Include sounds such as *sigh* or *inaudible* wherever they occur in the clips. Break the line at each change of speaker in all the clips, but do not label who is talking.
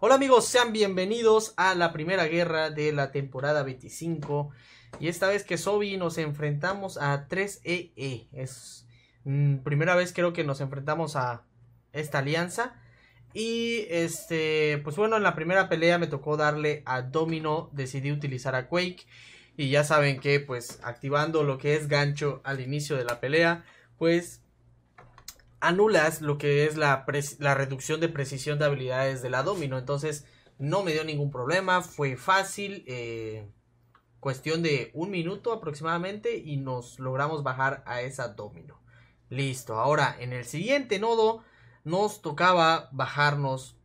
Hola amigos, sean bienvenidos a la primera guerra de la temporada 25 y esta vez que Sobi nos enfrentamos a 3EE. E. Es mm, primera vez creo que nos enfrentamos a esta alianza y este pues bueno, en la primera pelea me tocó darle a Domino, decidí utilizar a Quake y ya saben que pues activando lo que es gancho al inicio de la pelea, pues anulas lo que es la, reducción de precisión de habilidades de la domino. Entonces no me dio ningún problema, fue fácil, eh, cuestión de un minuto aproximadamente y nos logramos bajar a esa domino. Listo, ahora en el siguiente nodo nos tocaba bajarnos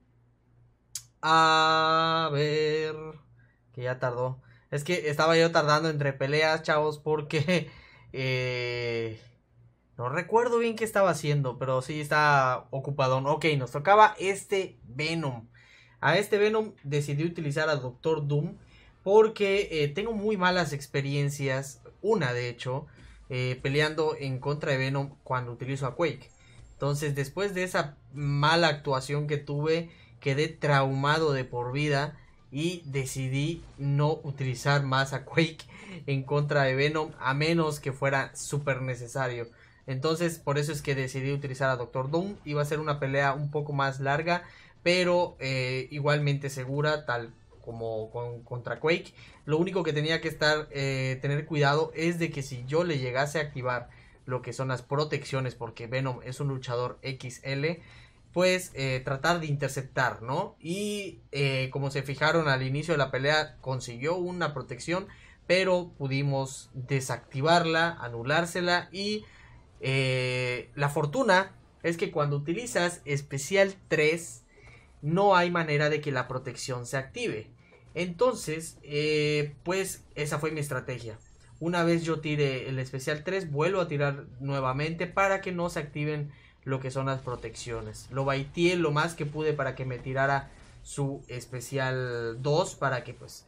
a ver que ya tardó. Es que estaba yo tardando entre peleas, chavos, porque... *laughs* Eh, no recuerdo bien que estaba haciendo, pero sí está ocupado Ok, nos tocaba este Venom. A este Venom decidí utilizar a Doctor Doom porque eh, tengo muy malas experiencias, una de hecho, eh, peleando en contra de Venom cuando utilizo a Quake. Entonces, después de esa mala actuación que tuve, quedé traumado de por vida y decidí no utilizar más a Quake en contra de Venom a menos que fuera súper necesario. Entonces, por eso es que decidí utilizar a Doctor Doom. Iba a ser una pelea un poco más larga, pero eh, igualmente segura, tal como con, contra Quake. Lo único que tenía que estar, eh, tener cuidado es de que si yo le llegase a activar lo que son las protecciones, porque Venom es un luchador XL, pues eh, tratar de interceptar, ¿no? Y como se fijaron al inicio de la pelea, consiguió una protección, pero pudimos desactivarla, anulársela y eh, la fortuna es que cuando utilizas especial 3 no hay manera de que la protección se active. Entonces, eh, pues esa fue mi estrategia. Una vez yo tire el especial 3, vuelvo a tirar nuevamente para que no se activen lo que son las protecciones. Lo baité lo más que pude para que me tirara su especial 2 para que pues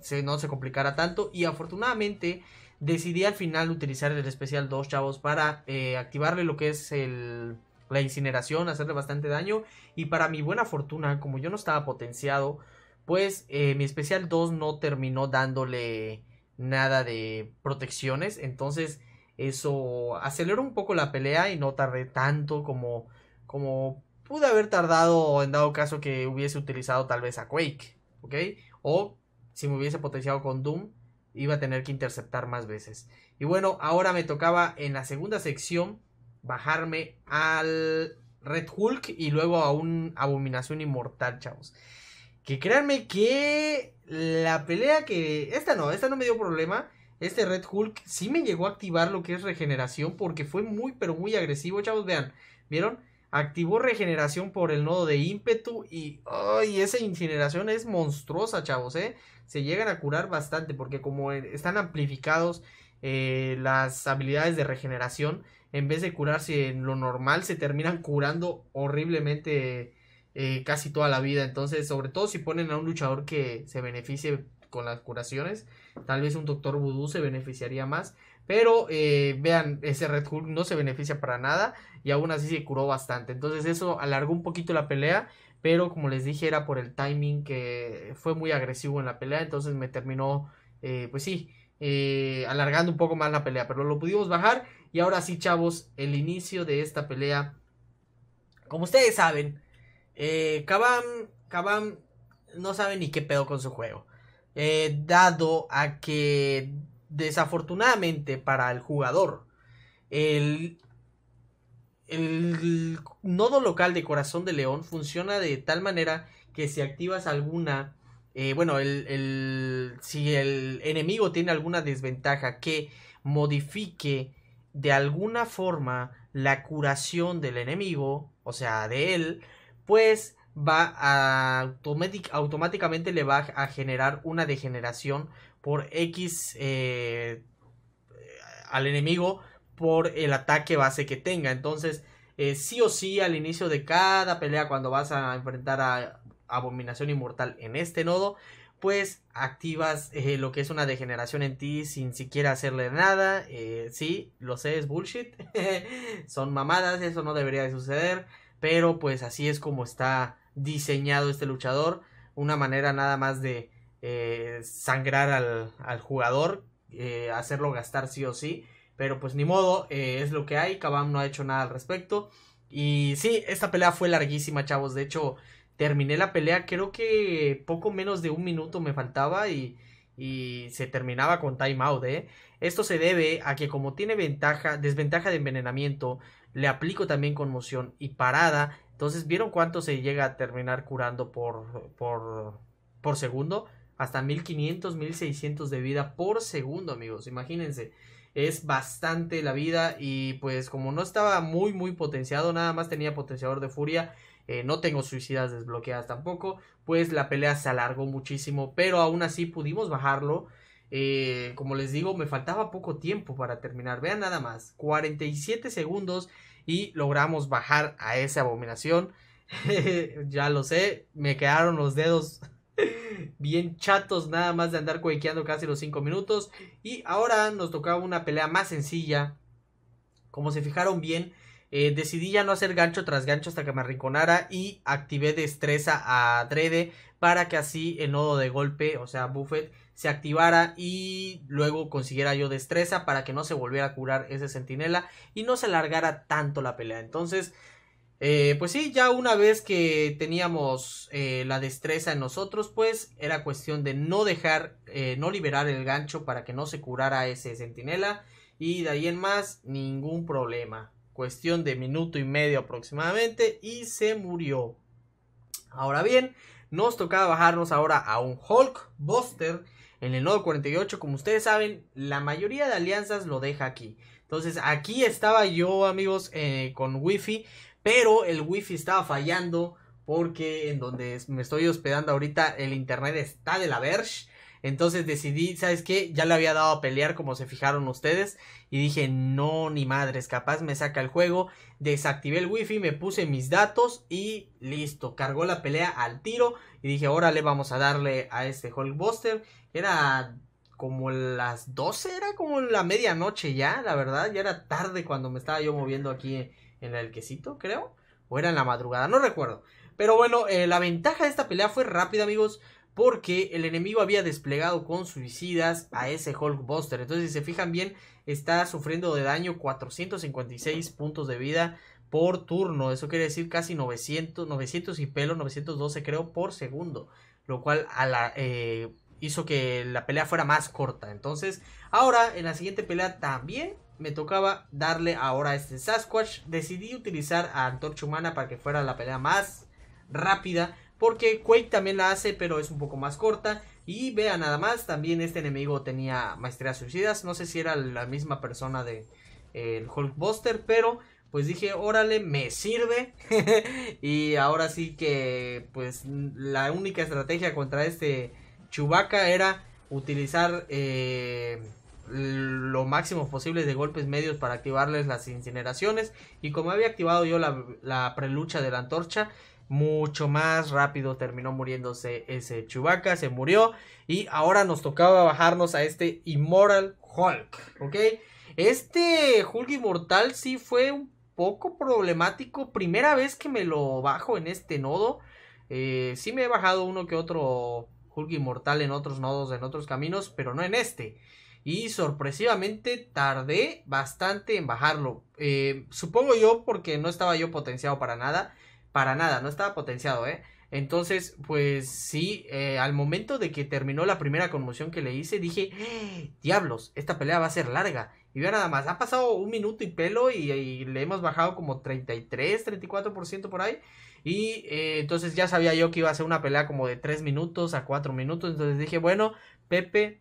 se, no se complicara tanto. Y afortunadamente Decidí al final utilizar el especial 2, chavos, para eh, activarle lo que es el, la incineración, hacerle bastante daño. Y para mi buena fortuna, como yo no estaba potenciado, pues eh, mi especial 2 no terminó dándole nada de protecciones. Entonces eso aceleró un poco la pelea y no tardé tanto como, como pude haber tardado en dado caso que hubiese utilizado tal vez a Quake, ¿ok? O si me hubiese potenciado con Doom, iba a tener que interceptar más veces. Y bueno, ahora me tocaba en la segunda sección bajarme al Red Hulk y luego a un Abominación Inmortal, chavos. Que créanme que la pelea que... Esta no, esta no me dio problema. Este Red Hulk sí me llegó a activar lo que es regeneración porque fue muy pero muy agresivo, chavos. Vean, ¿vieron? Activó regeneración por el nodo de ímpetu y, ay esa incineración es monstruosa, chavos, ¿eh? Se llegan a curar bastante porque como están amplificados eh, las habilidades de regeneración, en vez de curarse en lo normal, se terminan curando horriblemente eh, casi toda la vida. Entonces, sobre todo si ponen a un luchador que se beneficie con las curaciones, tal vez un doctor vudú se beneficiaría más. Pero eh, vean, ese Red Hulk no se beneficia para nada y aún así se curó bastante. Entonces eso alargó un poquito la pelea, pero como les dije era por el timing que fue muy agresivo en la pelea, entonces me terminó, eh, pues sí, eh, alargando un poco más la pelea, pero lo pudimos bajar. Y ahora sí, chavos, el inicio de esta pelea. Como ustedes saben, eh, Kabam, no sabe ni qué pedo con su juego. dado a que desafortunadamente para el jugador, el, el nodo local de Corazón de León funciona de tal manera que si activas alguna, eh, bueno, el, el, si el enemigo tiene alguna desventaja que modifique de alguna forma la curación del enemigo, o sea, de él, pues va a automáticamente le va a generar una degeneración por X eh, al enemigo por el ataque base que tenga. Entonces, eh, sí o sí, al inicio de cada pelea, cuando vas a enfrentar a Abominación Inmortal en este nodo, pues activas eh, lo que es una degeneración en ti sin siquiera hacerle nada. sí, lo sé, es bullshit. *laughs* Son mamadas, eso no debería de suceder. Pero pues así es como está diseñado este luchador. Una manera nada más de eh, sangrar al, jugador, eh, hacerlo gastar sí o sí. Pero pues ni modo, eh, es lo que hay. Kabam no ha hecho nada al respecto. Y sí, esta pelea fue larguísima, chavos. De hecho, terminé la pelea, creo que poco menos de un minuto me faltaba y, se terminaba con time out Esto se debe a que como tiene ventaja, desventaja de envenenamiento, le aplico también conmoción y parada. Entonces, ¿vieron cuánto se llega a terminar curando por, por, por segundo? hasta 1500, 1600 de vida por segundo, amigos. Imagínense, es bastante la vida y pues como no estaba muy, muy potenciado, nada más tenía potenciador de furia. Eh, no tengo suicidas desbloqueadas tampoco, pues la pelea se alargó muchísimo, pero aún así pudimos bajarlo. Eh, como les digo, me faltaba poco tiempo para terminar. Vean nada más, 47 segundos y logramos bajar a esa abominación. *laughs* ya lo sé, me quedaron los dedos Bien chatos nada más de andar cuequeando casi los 5 minutos. Y ahora nos tocaba una pelea más sencilla. Como se fijaron bien, eh, decidí ya no hacer gancho tras gancho hasta que me arrinconara y activé destreza a Drede para que así el nodo de golpe, o sea, Buffet se activara y luego consiguiera yo destreza para que no se volviera a curar ese sentinela y no se alargara tanto la pelea. Entonces, eh, pues sí, ya una vez que teníamos eh, la destreza en nosotros, pues era cuestión de no dejar, eh, no liberar el gancho para que no se curara ese centinela. Y de ahí en más, ningún problema. Cuestión de minuto y medio aproximadamente y se murió. Ahora bien, nos tocaba bajarnos ahora a un Hulk Buster en el nodo 48. Como ustedes saben, la mayoría de alianzas lo deja aquí. Entonces aquí estaba yo amigos con wifi pero el wifi estaba fallando porque en donde me estoy hospedando ahorita el internet está de la verge. Entonces decidí, ¿sabes qué? Ya le había dado a pelear como se fijaron ustedes y dije, no, ni madres, capaz me saca el juego. Desactivé el wifi, me puse mis datos y listo, cargó la pelea al tiro y dije, órale, vamos a darle a este Hulkbuster. Era como las 12, era como la medianoche ya, la verdad, ya era tarde cuando me estaba yo moviendo aquí en el quesito, creo. O era en la madrugada, no recuerdo. Pero bueno, eh, la ventaja de esta pelea fue rápida, amigos. Porque el enemigo había desplegado con suicidas a ese Hulkbuster. Entonces, si se fijan bien, está sufriendo de daño 456 puntos de vida por turno. Eso quiere decir casi 900, 900 y pelo, 912 creo, por segundo. Lo cual a la, eh, hizo que la pelea fuera más corta. Entonces, ahora en la siguiente pelea también me tocaba darle ahora a este Sasquatch. Decidí utilizar a Antorcha Humana para que fuera la pelea más rápida. Porque Quake también la hace, pero es un poco más corta. Y vea nada más, también este enemigo tenía maestría suicidas. No sé si era la misma persona de el Hulkbuster, pero pues dije, órale, me sirve. *laughs* y ahora sí que, pues la única estrategia contra este Chubaca era utilizar... Eh, lo máximo posible de golpes medios para activarles las incineraciones y como había activado yo la, prelucha de la antorcha mucho más rápido terminó muriéndose ese chubaca se murió y ahora nos tocaba bajarnos a este Immoral Hulk, ¿ok? Este Hulk Inmortal sí fue un poco problemático, primera vez que me lo bajo en este nodo, si eh, sí me he bajado uno que otro Hulk Inmortal en otros nodos, en otros caminos, pero no en este y sorpresivamente tardé bastante en bajarlo. Eh, supongo yo porque no estaba yo potenciado para nada, para nada, no estaba potenciado, ¿eh? Entonces, pues sí, eh, al momento de que terminó la primera conmoción que le hice, dije, ¡Eh, diablos, esta pelea va a ser larga. Y vea nada más, ha pasado un minuto y pelo y, le hemos bajado como 33, 34% por ahí. Y entonces ya sabía yo que iba a ser una pelea como de 3 minutos a 4 minutos. Entonces dije, bueno, Pepe,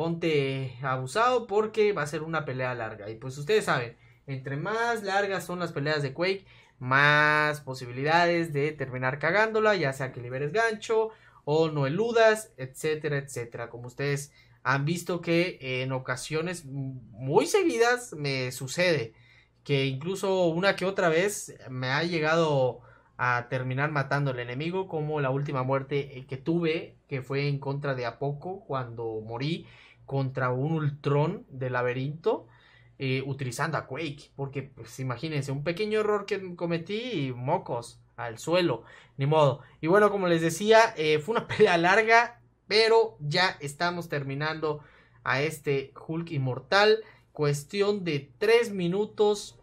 ponte abusado porque va a ser una pelea larga. Y pues ustedes saben, entre más largas son las peleas de Quake, más posibilidades de terminar cagándola, ya sea que liberes gancho o no eludas, etcétera, etcétera. Como ustedes han visto que en ocasiones muy seguidas me sucede que incluso una que otra vez me ha llegado a terminar matando al enemigo como la última muerte que tuve que fue en contra de Apoco cuando morí contra un Ultron del laberinto eh, utilizando a Quake. Porque, pues imagínense, un pequeño error que cometí y mocos al suelo. Ni modo. Y bueno, como les decía, eh, fue una *laughs* pelea larga, pero ya estamos terminando a este Hulk Inmortal. Cuestión de 3 minutos.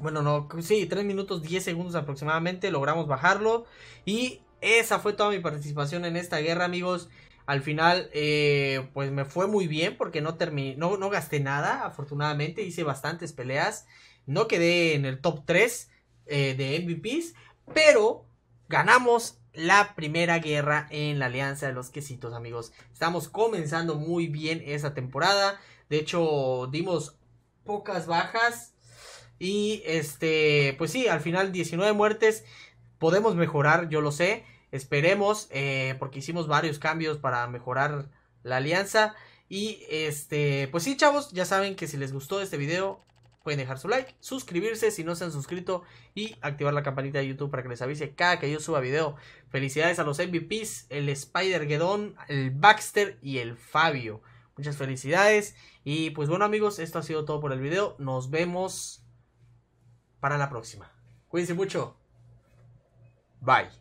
Bueno, no, sí, 3 minutos 10 segundos aproximadamente. Logramos bajarlo. Y esa fue toda mi participación en esta guerra, amigos. Al final, eh, pues me fue muy bien porque no no, gasté nada, afortunadamente, hice bastantes peleas. No quedé en el top 3 eh, de MVPs, pero ganamos la primera guerra en la Alianza de los Quesitos, amigos. Estamos comenzando muy bien esa temporada. De hecho, dimos pocas bajas. Y este, pues sí, al final 19 muertes. Podemos mejorar, yo lo sé. Esperemos, eh, porque hicimos varios cambios para mejorar la alianza. Y este, pues sí, chavos, ya saben que si les gustó este video, pueden dejar su like, suscribirse si no se han suscrito y activar la campanita de YouTube para que les avise cada que yo suba video. Felicidades a los MVPs, el Spider Gedón el Baxter y el Fabio. Muchas felicidades. Y pues bueno amigos, esto ha sido todo por el video. Nos vemos para la próxima. Cuídense mucho. Bye.